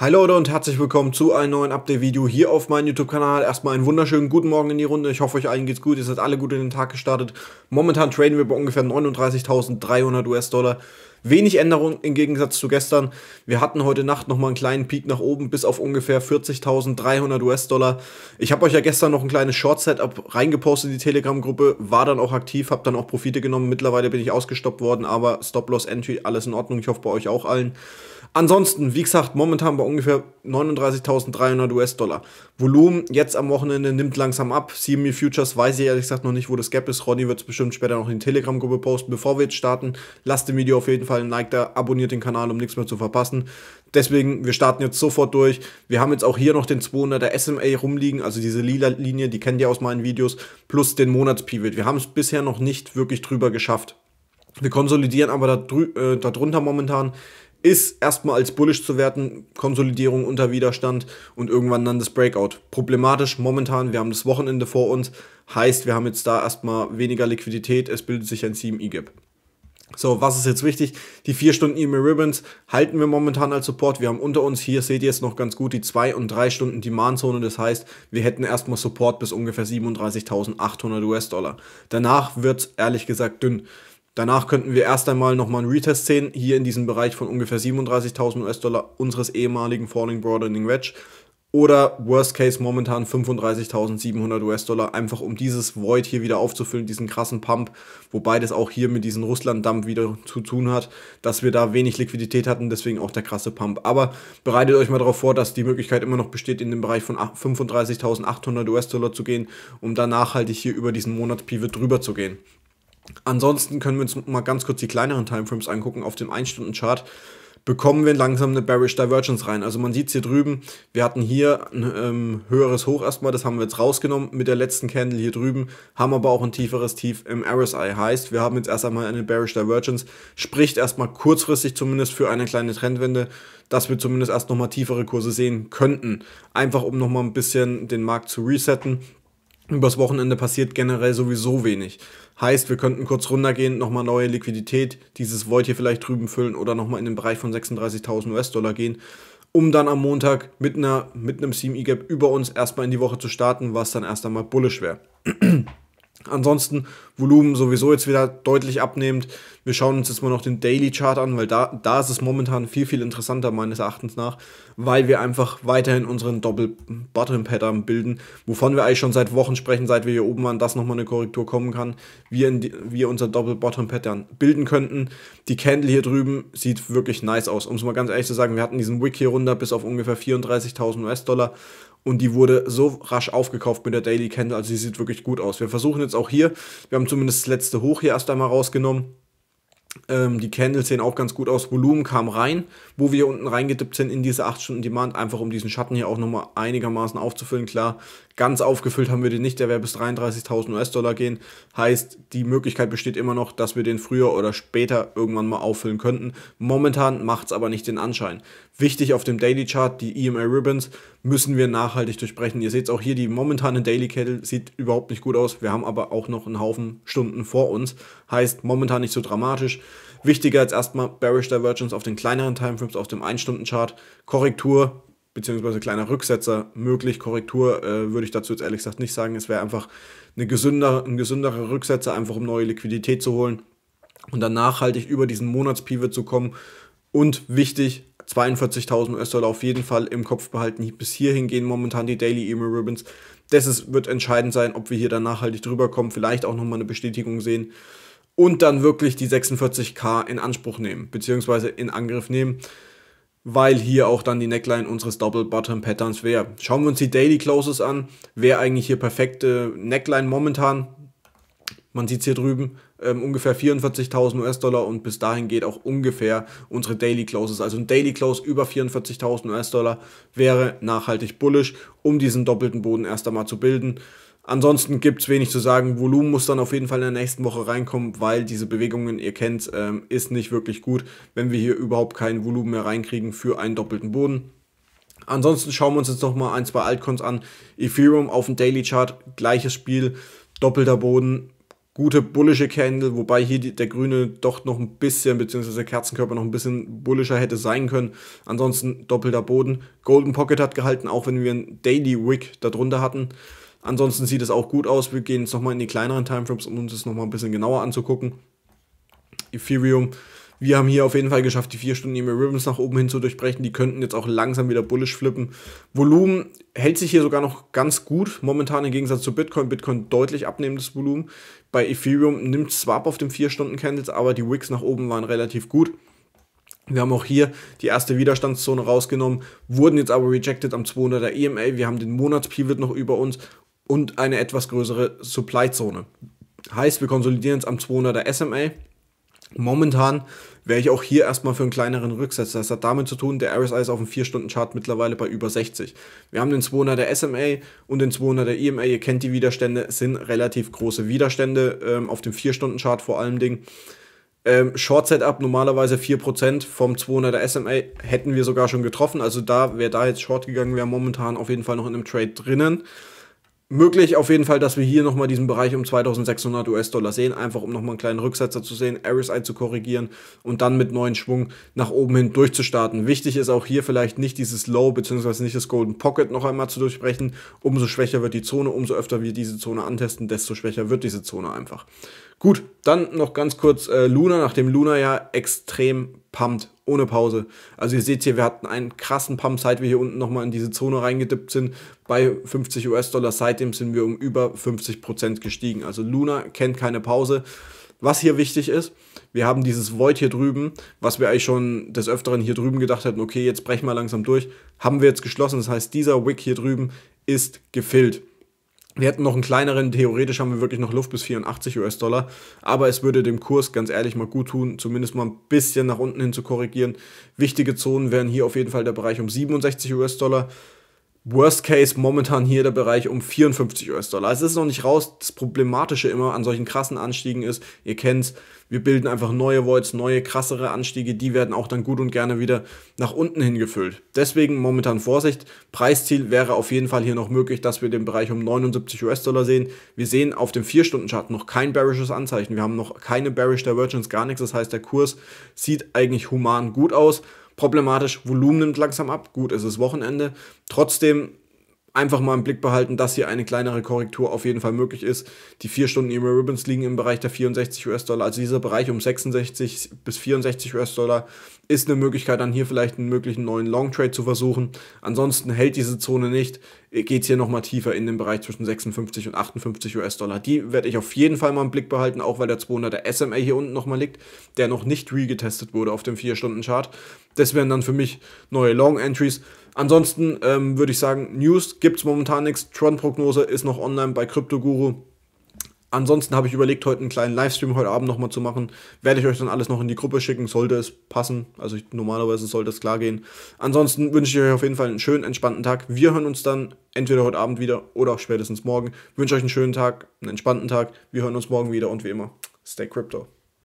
Hi Leute und herzlich willkommen zu einem neuen Update-Video hier auf meinem YouTube-Kanal. Erstmal einen wunderschönen guten Morgen in die Runde. Ich hoffe, euch allen geht's gut. Ihr seid alle gut in den Tag gestartet. Momentan traden wir bei ungefähr 39.300 US-Dollar. Wenig Änderung im Gegensatz zu gestern. Wir hatten heute Nacht nochmal einen kleinen Peak nach oben bis auf ungefähr 40.300 US-Dollar. Ich habe euch ja gestern noch ein kleines Short-Setup reingepostet in die Telegram-Gruppe, war dann auch aktiv, habe dann auch Profite genommen. Mittlerweile bin ich ausgestoppt worden, aber Stop-Loss-Entry, alles in Ordnung. Ich hoffe bei euch auch allen. Ansonsten, wie gesagt, momentan bei ungefähr 39.300 US-Dollar. Volumen jetzt am Wochenende nimmt langsam ab. CME Futures weiß ich ehrlich gesagt noch nicht, wo das Gap ist. Ronny wird es bestimmt später noch in die Telegram-Gruppe posten. Bevor wir jetzt starten, lasst dem Video auf jeden Fall Fall ein Like da, abonniert den Kanal, um nichts mehr zu verpassen. Deswegen, wir starten jetzt sofort durch. Wir haben jetzt auch hier noch den 200er SMA rumliegen, also diese lila Linie, die kennt ihr aus meinen Videos, plus den Monats-Pivot. Wir haben es bisher noch nicht wirklich drüber geschafft. Wir konsolidieren aber da, äh, darunter momentan. Ist erstmal als bullish zu werten, Konsolidierung unter Widerstand und irgendwann dann das Breakout. Problematisch momentan, wir haben das Wochenende vor uns, heißt, wir haben jetzt da erstmal weniger Liquidität, es bildet sich ein 7 gap so, was ist jetzt wichtig? Die 4 Stunden E-Mail Ribbons halten wir momentan als Support. Wir haben unter uns, hier seht ihr es noch ganz gut, die 2 und 3 Stunden Demand-Zone. Das heißt, wir hätten erstmal Support bis ungefähr 37.800 US-Dollar. Danach wird's ehrlich gesagt dünn. Danach könnten wir erst einmal nochmal einen Retest sehen, hier in diesem Bereich von ungefähr 37.000 US-Dollar unseres ehemaligen Falling Broadening Wedge. Oder Worst Case momentan 35.700 US-Dollar, einfach um dieses Void hier wieder aufzufüllen, diesen krassen Pump, wobei das auch hier mit diesem Russland-Dump wieder zu tun hat, dass wir da wenig Liquidität hatten, deswegen auch der krasse Pump. Aber bereitet euch mal darauf vor, dass die Möglichkeit immer noch besteht, in den Bereich von 35.800 US-Dollar zu gehen, um dann nachhaltig hier über diesen Monatspivot drüber zu gehen. Ansonsten können wir uns mal ganz kurz die kleineren Timeframes angucken auf dem 1-Stunden-Chart bekommen wir langsam eine Bearish Divergence rein. Also man sieht es hier drüben, wir hatten hier ein ähm, höheres Hoch erstmal, das haben wir jetzt rausgenommen mit der letzten Candle hier drüben, haben aber auch ein tieferes Tief im RSI. Heißt, wir haben jetzt erst einmal eine Bearish Divergence, spricht erstmal kurzfristig zumindest für eine kleine Trendwende, dass wir zumindest erst nochmal tiefere Kurse sehen könnten. Einfach um nochmal ein bisschen den Markt zu resetten Übers Wochenende passiert generell sowieso wenig. Heißt, wir könnten kurz runtergehen, nochmal neue Liquidität, dieses Void hier vielleicht drüben füllen oder nochmal in den Bereich von 36.000 US-Dollar gehen, um dann am Montag mit, einer, mit einem CME-Gap über uns erstmal in die Woche zu starten, was dann erst einmal bullisch wäre. Ansonsten Volumen sowieso jetzt wieder deutlich abnehmend. Wir schauen uns jetzt mal noch den Daily Chart an, weil da, da ist es momentan viel, viel interessanter meines Erachtens nach, weil wir einfach weiterhin unseren Doppel-Bottom-Pattern bilden, wovon wir eigentlich schon seit Wochen sprechen, seit wir hier oben waren, dass nochmal eine Korrektur kommen kann, wir, in die, wir unser Doppel-Bottom-Pattern bilden könnten. Die Candle hier drüben sieht wirklich nice aus. Um es mal ganz ehrlich zu sagen, wir hatten diesen Wick hier runter bis auf ungefähr 34.000 US-Dollar und die wurde so rasch aufgekauft mit der Daily Candle, also die sieht wirklich gut aus. Wir versuchen jetzt auch hier, wir haben zumindest das letzte Hoch hier erst einmal rausgenommen. Ähm, die Candles sehen auch ganz gut aus. Volumen kam rein, wo wir unten reingedippt sind in diese 8 Stunden Demand, einfach um diesen Schatten hier auch nochmal einigermaßen aufzufüllen. Klar, Ganz aufgefüllt haben wir den nicht, der wäre bis 33.000 US-Dollar gehen. Heißt, die Möglichkeit besteht immer noch, dass wir den früher oder später irgendwann mal auffüllen könnten. Momentan macht es aber nicht den Anschein. Wichtig auf dem Daily Chart, die EMA Ribbons müssen wir nachhaltig durchbrechen. Ihr seht es auch hier, die momentane Daily Kettle sieht überhaupt nicht gut aus. Wir haben aber auch noch einen Haufen Stunden vor uns. Heißt, momentan nicht so dramatisch. Wichtiger als erstmal Bearish Divergence auf den kleineren Timeframes, auf dem 1-Stunden-Chart. Korrektur beziehungsweise kleiner Rücksetzer möglich. Korrektur äh, würde ich dazu jetzt ehrlich gesagt nicht sagen. Es wäre einfach eine gesündere, ein gesünderer Rücksetzer, einfach um neue Liquidität zu holen und dann nachhaltig über diesen Monatspivot zu kommen. Und wichtig, 42.000 US-Dollar auf jeden Fall im Kopf behalten. Bis hierhin gehen momentan die Daily Emo Ribbons. Das ist, wird entscheidend sein, ob wir hier dann nachhaltig drüber kommen, vielleicht auch nochmal eine Bestätigung sehen und dann wirklich die 46k in Anspruch nehmen, beziehungsweise in Angriff nehmen weil hier auch dann die Neckline unseres Double Bottom Patterns wäre. Schauen wir uns die Daily Closes an, wäre eigentlich hier perfekte Neckline momentan. Man sieht es hier drüben, ähm, ungefähr 44.000 US-Dollar und bis dahin geht auch ungefähr unsere Daily Closes. Also ein Daily Close über 44.000 US-Dollar wäre nachhaltig bullish, um diesen doppelten Boden erst einmal zu bilden. Ansonsten gibt es wenig zu sagen. Volumen muss dann auf jeden Fall in der nächsten Woche reinkommen, weil diese Bewegungen, ihr kennt, ähm, ist nicht wirklich gut, wenn wir hier überhaupt kein Volumen mehr reinkriegen für einen doppelten Boden. Ansonsten schauen wir uns jetzt nochmal ein, zwei Altcons an. Ethereum auf dem Daily Chart, gleiches Spiel, doppelter Boden, gute bullische Candle, wobei hier die, der Grüne doch noch ein bisschen, beziehungsweise der Kerzenkörper noch ein bisschen bullischer hätte sein können. Ansonsten doppelter Boden. Golden Pocket hat gehalten, auch wenn wir einen Daily Wick darunter hatten. Ansonsten sieht es auch gut aus. Wir gehen jetzt nochmal in die kleineren Timeframes, um uns das nochmal ein bisschen genauer anzugucken. Ethereum. Wir haben hier auf jeden Fall geschafft, die 4 Stunden EMA Ribbons nach oben hin zu durchbrechen. Die könnten jetzt auch langsam wieder bullish flippen. Volumen hält sich hier sogar noch ganz gut. Momentan im Gegensatz zu Bitcoin. Bitcoin deutlich abnehmendes Volumen. Bei Ethereum nimmt zwar ab auf dem 4-Stunden-Candles, aber die Wicks nach oben waren relativ gut. Wir haben auch hier die erste Widerstandszone rausgenommen, wurden jetzt aber rejected am 200er EMA. Wir haben den Monats-Pivot noch über uns und eine etwas größere Supply-Zone. Heißt, wir konsolidieren uns am 200er SMA. Momentan wäre ich auch hier erstmal für einen kleineren Rücksetzer. Das hat damit zu tun, der RSI ist auf dem 4-Stunden-Chart mittlerweile bei über 60. Wir haben den 200er SMA und den 200er EMA. Ihr kennt die Widerstände, sind relativ große Widerstände ähm, auf dem 4-Stunden-Chart vor allem Ähm, Short Setup normalerweise 4% vom 200er SMA hätten wir sogar schon getroffen. Also da, wäre da jetzt Short gegangen wäre, momentan auf jeden Fall noch in einem Trade drinnen möglich auf jeden Fall, dass wir hier nochmal diesen Bereich um 2600 US-Dollar sehen, einfach um nochmal einen kleinen Rücksetzer zu sehen, RSI zu korrigieren und dann mit neuen Schwung nach oben hin durchzustarten. Wichtig ist auch hier vielleicht nicht dieses Low bzw. nicht das Golden Pocket noch einmal zu durchbrechen. Umso schwächer wird die Zone, umso öfter wir diese Zone antesten, desto schwächer wird diese Zone einfach. Gut, dann noch ganz kurz äh, Luna, nachdem Luna ja extrem pumpt, ohne Pause. Also ihr seht hier, wir hatten einen krassen Pump, seit wir hier unten nochmal in diese Zone reingedippt sind. Bei 50 US-Dollar, seitdem sind wir um über 50% gestiegen. Also Luna kennt keine Pause. Was hier wichtig ist, wir haben dieses Void hier drüben, was wir eigentlich schon des Öfteren hier drüben gedacht hatten, okay, jetzt brechen wir langsam durch, haben wir jetzt geschlossen. Das heißt, dieser Wick hier drüben ist gefüllt. Wir hätten noch einen kleineren, theoretisch haben wir wirklich noch Luft bis 84 US-Dollar, aber es würde dem Kurs ganz ehrlich mal gut tun, zumindest mal ein bisschen nach unten hin zu korrigieren. Wichtige Zonen wären hier auf jeden Fall der Bereich um 67 US-Dollar, Worst Case momentan hier der Bereich um 54 US-Dollar. Also es ist noch nicht raus. Das Problematische immer an solchen krassen Anstiegen ist, ihr kennt's, wir bilden einfach neue Voids, neue krassere Anstiege, die werden auch dann gut und gerne wieder nach unten hingefüllt. Deswegen momentan Vorsicht. Preisziel wäre auf jeden Fall hier noch möglich, dass wir den Bereich um 79 US-Dollar sehen. Wir sehen auf dem 4-Stunden-Chart noch kein bearishes Anzeichen. Wir haben noch keine bearish Divergence, gar nichts. Das heißt, der Kurs sieht eigentlich human gut aus. Problematisch, Volumen nimmt langsam ab. Gut, es ist Wochenende. Trotzdem einfach mal im Blick behalten, dass hier eine kleinere Korrektur auf jeden Fall möglich ist. Die 4 Stunden Euro Ribbons liegen im Bereich der 64 US-Dollar, also dieser Bereich um 66 bis 64 US-Dollar ist eine Möglichkeit, dann hier vielleicht einen möglichen neuen Long Trade zu versuchen. Ansonsten hält diese Zone nicht, geht es hier nochmal tiefer in den Bereich zwischen 56 und 58 US-Dollar. Die werde ich auf jeden Fall mal im Blick behalten, auch weil der 200er SMA hier unten nochmal liegt, der noch nicht re-getestet wurde auf dem 4-Stunden-Chart. Das wären dann für mich neue Long Entries. Ansonsten ähm, würde ich sagen, News gibt es momentan nichts. Tron-Prognose ist noch online bei Kryptoguru. Ansonsten habe ich überlegt, heute einen kleinen Livestream heute Abend nochmal zu machen. Werde ich euch dann alles noch in die Gruppe schicken, sollte es passen. Also ich, normalerweise sollte es klar gehen. Ansonsten wünsche ich euch auf jeden Fall einen schönen, entspannten Tag. Wir hören uns dann entweder heute Abend wieder oder auch spätestens morgen. wünsche euch einen schönen Tag, einen entspannten Tag. Wir hören uns morgen wieder und wie immer, stay crypto.